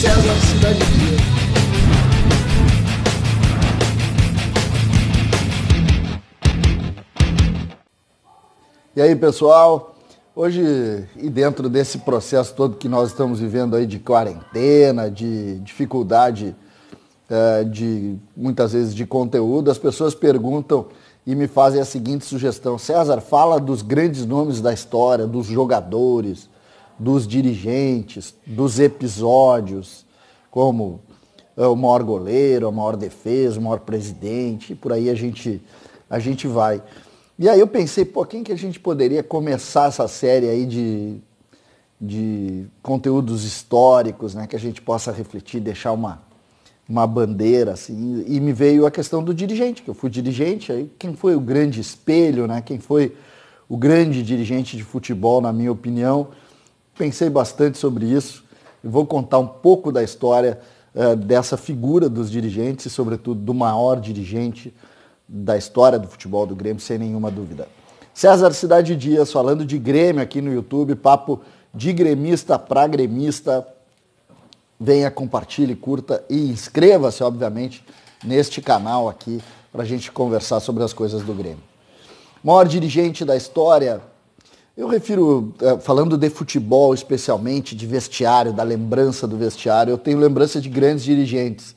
César E aí, pessoal? Hoje, e dentro desse processo todo que nós estamos vivendo aí de quarentena, de dificuldade é, de muitas vezes de conteúdo, as pessoas perguntam e me fazem a seguinte sugestão: César, fala dos grandes nomes da história, dos jogadores, dos dirigentes, dos episódios, como é, o maior goleiro, a maior defesa, o maior presidente, e por aí a gente, a gente vai. E aí eu pensei, pô, quem que a gente poderia começar essa série aí de, de conteúdos históricos, né, que a gente possa refletir, deixar uma, uma bandeira, assim, e me veio a questão do dirigente, que eu fui dirigente, aí quem foi o grande espelho, né, quem foi o grande dirigente de futebol, na minha opinião, pensei bastante sobre isso e vou contar um pouco da história uh, dessa figura dos dirigentes e, sobretudo, do maior dirigente da história do futebol do Grêmio, sem nenhuma dúvida. César Cidade Dias, falando de Grêmio aqui no YouTube, papo de gremista para gremista. Venha, compartilhe, curta e inscreva-se, obviamente, neste canal aqui para a gente conversar sobre as coisas do Grêmio. Maior dirigente da história, eu refiro, é, falando de futebol especialmente, de vestiário, da lembrança do vestiário, eu tenho lembrança de grandes dirigentes.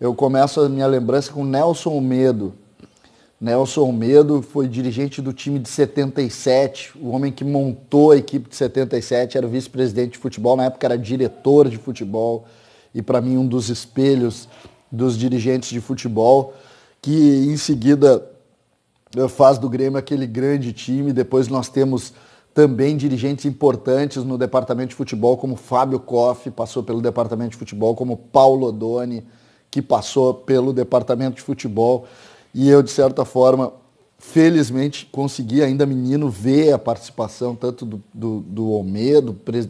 Eu começo a minha lembrança com Nelson Medo. Nelson Medo foi dirigente do time de 77, o homem que montou a equipe de 77, era vice-presidente de futebol, na época era diretor de futebol, e para mim um dos espelhos dos dirigentes de futebol, que em seguida eh, faz do Grêmio aquele grande time. Depois nós temos também dirigentes importantes no departamento de futebol, como Fábio Koff, passou pelo departamento de futebol, como Paulo Doni, que passou pelo departamento de futebol. E eu, de certa forma, felizmente consegui, ainda menino, ver a participação tanto do, do, do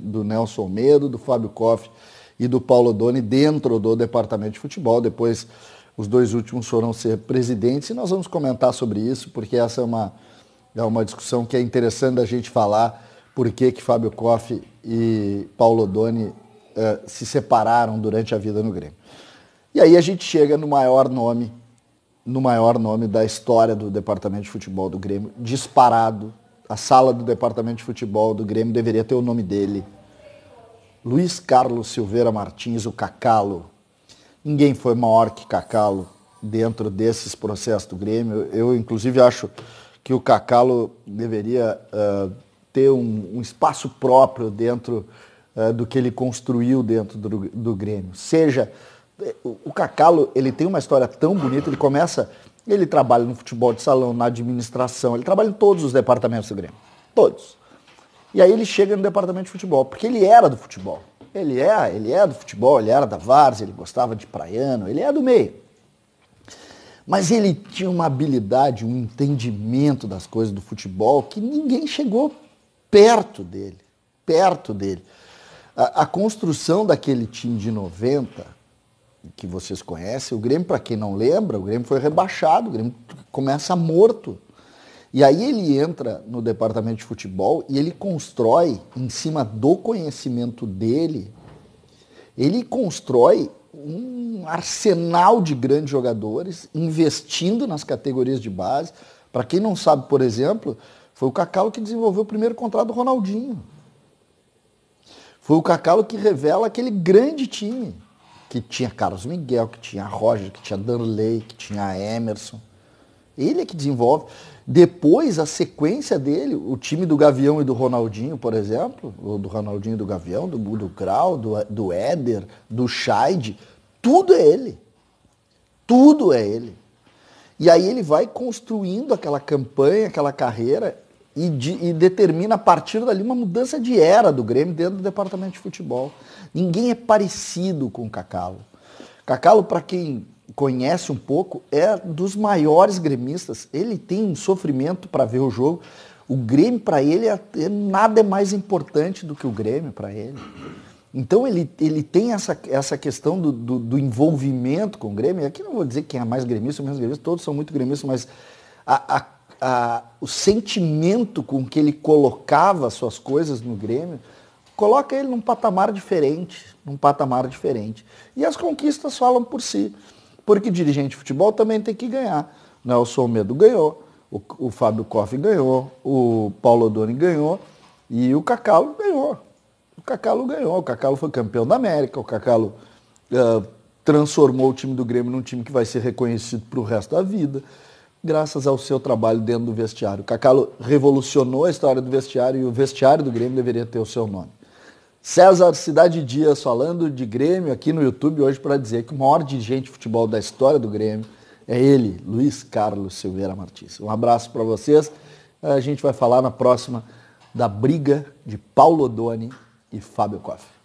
do Nelson Olmedo, do Fábio Koff e do Paulo Doni dentro do departamento de futebol. Depois, os dois últimos foram ser presidentes e nós vamos comentar sobre isso, porque essa é uma é uma discussão que é interessante a gente falar por que, que Fábio Koff e Paulo Doni uh, se separaram durante a vida no Grêmio. E aí a gente chega no maior nome, no maior nome da história do departamento de futebol do Grêmio, disparado. A sala do departamento de futebol do Grêmio deveria ter o nome dele. Luiz Carlos Silveira Martins, o Cacalo. Ninguém foi maior que Cacalo dentro desses processos do Grêmio. Eu, inclusive, acho que o Cacalo deveria uh, ter um, um, espaço próprio dentro uh, do que ele construiu dentro do, do Grêmio. Seja o, o Cacalo, ele tem uma história tão bonita, ele começa, ele trabalha no futebol de salão, na administração, ele trabalha em todos os departamentos do Grêmio, todos. E aí ele chega no departamento de futebol, porque ele era do futebol. Ele é, ele é do futebol, ele era da Várzea, ele gostava de praiano, ele é do meio. Mas ele tinha uma habilidade, um entendimento das coisas do futebol que ninguém chegou perto dele. Perto dele. A, a construção daquele time de 90, que vocês conhecem, o Grêmio, para quem não lembra, o Grêmio foi rebaixado, o Grêmio começa morto. E aí ele entra no departamento de futebol e ele constrói, em cima do conhecimento dele, ele constrói um arsenal de grandes jogadores, investindo nas categorias de base. Para quem não sabe, por exemplo, foi o Cacau que desenvolveu o primeiro contrato do Ronaldinho. Foi o Cacau que revela aquele grande time, que tinha Carlos Miguel, que tinha Roger, que tinha Danley, que tinha Emerson. Ele é que desenvolve. Depois, a sequência dele, o time do Gavião e do Ronaldinho, por exemplo, do Ronaldinho e do Gavião, do, do Krau, do, do Éder, do Scheid, tudo é ele. Tudo é ele. E aí ele vai construindo aquela campanha, aquela carreira e, de, e, determina a partir dali uma mudança de era do Grêmio dentro do departamento de futebol. Ninguém é parecido com o Cacalo. Cacalo, para quem conhece um pouco, é dos maiores gremistas. Ele tem um sofrimento para ver o jogo. O Grêmio para ele é, é, nada é mais importante do que o Grêmio para ele. Então ele, ele tem essa, essa questão do, do, do envolvimento com o Grêmio. Aqui não vou dizer quem é mais gremista ou menos gremista, todos são muito gremistas, mas a, a, a, o sentimento com que ele colocava suas coisas no Grêmio coloca ele num patamar diferente, num patamar diferente. E as conquistas falam por si, porque dirigente de futebol também tem que ganhar. Nelson Medo ganhou, o, o Fábio Koff ganhou, o Paulo Doni ganhou e o Cacau ganhou. O Cacalo ganhou, o Cacalo foi campeão da América, o Cacalo uh, transformou o time do Grêmio num time que vai ser reconhecido para o resto da vida, graças ao seu trabalho dentro do vestiário. O Cacalo revolucionou a história do vestiário e o vestiário do Grêmio deveria ter o seu nome. César Cidade Dias falando de Grêmio aqui no YouTube hoje para dizer que o maior dirigente de futebol da história do Grêmio é ele, Luiz Carlos Silveira Martins. Um abraço para vocês. A gente vai falar na próxima da briga de Paulo Doni e Fábio Koff.